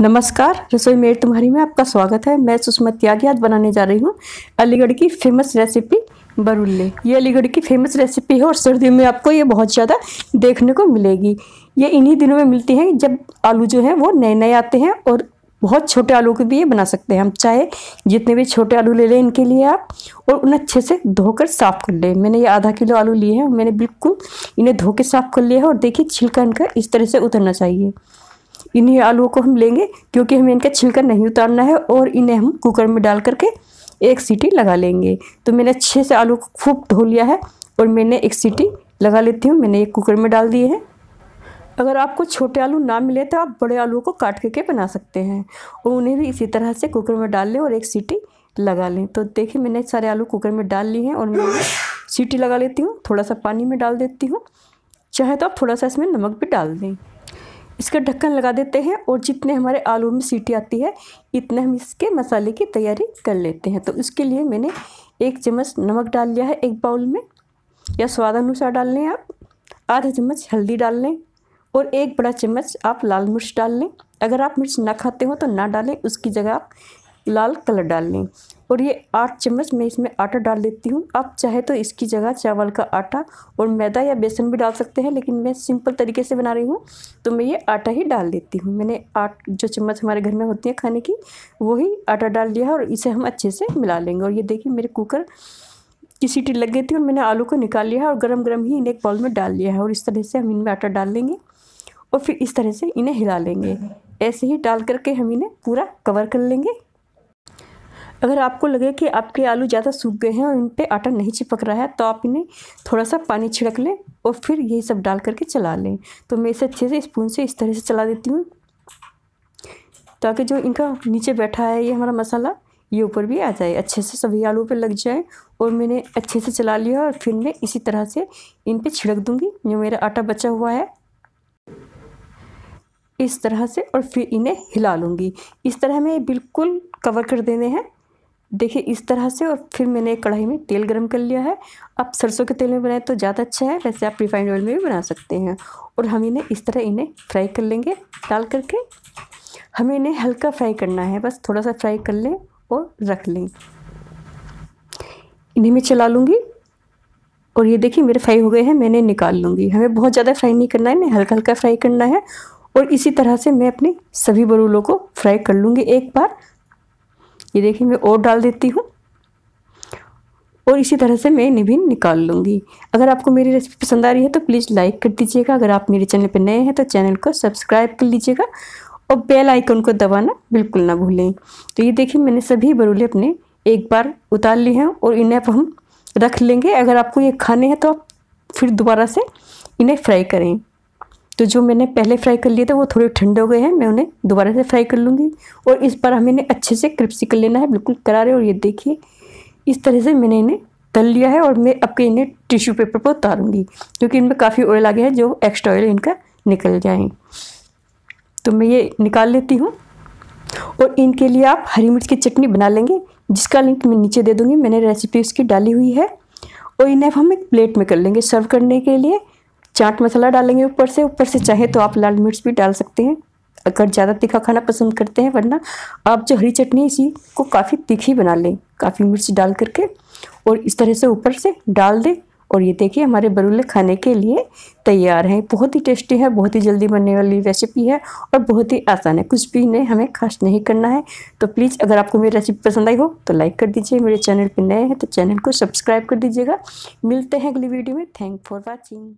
नमस्कार रसोई मेड तुम्हारी में आपका स्वागत है मैं सुषमा त्यागी आज बनाने जा रही हूँ अलीगढ़ की फेमस रेसिपी बरुल्ले ये अलीगढ़ की फेमस रेसिपी है और सर्दियों में आपको ये बहुत ज़्यादा देखने को मिलेगी ये इन्हीं दिनों में मिलती हैं जब आलू जो हैं वो नए नए आते हैं और बहुत छोटे आलू के भी ये बना सकते हैं हम चाहे जितने भी छोटे आलू ले लें इनके लिए आप और उन्हें अच्छे से धोकर साफ़ कर लें मैंने ये आधा किलो आलू लिए हैं मैंने बिल्कुल इन्हें धो के साफ़ कर लिया है और देखिए छिलका इनका इस तरह से उतरना चाहिए इन्हीं आलूओं को हम लेंगे क्योंकि हमें इनका छिलका नहीं उतारना है और इन्हें हम कुकर में डाल करके एक सीटी लगा लेंगे तो मैंने अच्छे से आलू को खूब धो लिया है और मैंने एक सीटी लगा लेती हूँ मैंने ये कुकर में डाल दिए हैं अगर आपको छोटे आलू ना मिले तो आप बड़े आलू को काट करके बना सकते हैं और उन्हें भी इसी तरह से कुकर में डाल लें और एक सीटी लगा लें तो देखिए मैंने सारे आलू कुकर में डाल लिए हैं और मैं सीटी लगा लेती हूँ थोड़ा सा पानी में डाल देती हूँ चाहे तो आप थोड़ा सा इसमें नमक भी डाल दें इसका ढक्कन लगा देते हैं और जितने हमारे आलू में सीटी आती है इतने हम इसके मसाले की तैयारी कर लेते हैं तो इसके लिए मैंने एक चम्मच नमक डाल लिया है एक बाउल में या स्वाद अनुसार डाल लें आप आधा चम्मच हल्दी डाल लें और एक बड़ा चम्मच आप लाल मिर्च डाल लें अगर आप मिर्च ना खाते हो तो ना डालें उसकी जगह आप लाल कलर डाल लें और ये आठ चम्मच मैं इसमें आटा डाल देती हूँ आप चाहे तो इसकी जगह चावल का आटा और मैदा या बेसन भी डाल सकते हैं लेकिन मैं सिंपल तरीके से बना रही हूँ तो मैं ये आटा ही डाल देती हूँ मैंने आठ जो चम्मच हमारे घर में होती है खाने की वही आटा डाल दिया है और इसे हम अच्छे से मिला लेंगे और ये देखिए मेरे कुकर की सीटी लग गई थी और मैंने आलू को निकाल लिया है और गर्म गर्म ही इन्हें एक बॉल में डाल लिया है और इस तरह से हम इनमें आटा डाल लेंगे और फिर इस तरह से इन्हें हिला लेंगे ऐसे ही डाल करके हम इन्हें पूरा कवर कर लेंगे अगर आपको लगे कि आपके आलू ज़्यादा सूख गए हैं और इन पर आटा नहीं चिपक रहा है तो आप इन्हें थोड़ा सा पानी छिड़क लें और फिर यही सब डाल करके चला लें तो मैं इसे अच्छे से स्पून से इस तरह से चला देती हूँ ताकि जो इनका नीचे बैठा है ये हमारा मसाला ये ऊपर भी आ जाए अच्छे से सभी आलू पर लग जाए और मैंने अच्छे से चला लिया और फिर मैं इसी तरह से इन पर छिड़क दूँगी जो मेरा आटा बचा हुआ है इस तरह से और फिर इन्हें हिला लूँगी इस तरह हमें बिल्कुल कवर कर देने हैं देखिए इस तरह से और फिर मैंने कढ़ाई में तेल गर्म कर लिया है आप सरसों के तेल में बनाए तो ज़्यादा अच्छा है वैसे आप रिफाइंड ऑयल में भी बना सकते हैं और हम इन्हें इस तरह इन्हें फ्राई कर लेंगे डाल करके हमें इन्हें हल्का फ्राई करना है बस थोड़ा सा फ्राई कर लें और रख लें इन्हें मैं चला लूँगी और ये देखिए मेरे फ्राई हो गए हैं मैंने निकाल लूँगी हमें बहुत ज़्यादा फ्राई नहीं करना है इन्हें हल्का हल्का फ्राई करना है और इसी तरह से मैं अपने सभी बरूलों को फ्राई कर लूँगी एक बार ये देखिए मैं और डाल देती हूँ और इसी तरह से मैं इन्हें भी निकाल लूँगी अगर आपको मेरी रेसिपी पसंद आ रही है तो प्लीज़ लाइक कर दीजिएगा अगर आप मेरे चैनल पर नए हैं तो चैनल को सब्सक्राइब कर लीजिएगा और बेल आइकन को दबाना बिल्कुल ना भूलें तो ये देखिए मैंने सभी बरूले अपने एक बार उतार लिए हैं और इन्हें अब हम रख लेंगे अगर आपको ये खाने हैं तो आप फिर दोबारा से इन्हें फ्राई करें तो जो मैंने पहले फ्राई कर लिए थे वो थोड़े ठंडे हो गए हैं मैं उन्हें दोबारा से फ्राई कर लूँगी और इस बार हमें इन्हें अच्छे से क्रिप्सी कर लेना है बिल्कुल करारे और ये देखिए इस तरह से मैंने इन्हें तल लिया है और मैं अब के इन्हें टिश्यू पेपर पर उतारूँगी क्योंकि इनमें काफ़ी ऑयल आ गया है जो एक्स्ट्रा ऑयल इनका निकल जाए तो मैं ये निकाल लेती हूँ और इनके लिए आप हरी मिर्च की चटनी बना लेंगे जिसका लिंक मैं नीचे दे दूँगी मैंने रेसिपी उसकी डाली हुई है और इन्हें हम एक प्लेट में कर लेंगे सर्व करने के लिए चाट मसाला डालेंगे ऊपर से ऊपर से चाहे तो आप लाल मिर्च भी डाल सकते हैं अगर ज़्यादा तीखा खाना पसंद करते हैं वरना आप जो हरी चटनी इसी को काफ़ी तीखी बना लें काफ़ी मिर्च डाल करके और इस तरह से ऊपर से डाल दें और ये देखिए हमारे बरूले खाने के लिए तैयार हैं बहुत ही टेस्टी है बहुत ही जल्दी बनने वाली रेसिपी है और बहुत ही आसान है कुछ भी नहीं हमें खास नहीं करना है तो प्लीज़ अगर आपको मेरी रेसिपी पसंद आई हो तो लाइक कर दीजिए मेरे चैनल पर नए हैं तो चैनल को सब्सक्राइब कर दीजिएगा मिलते हैं अगली वीडियो में थैंक फॉर वॉचिंग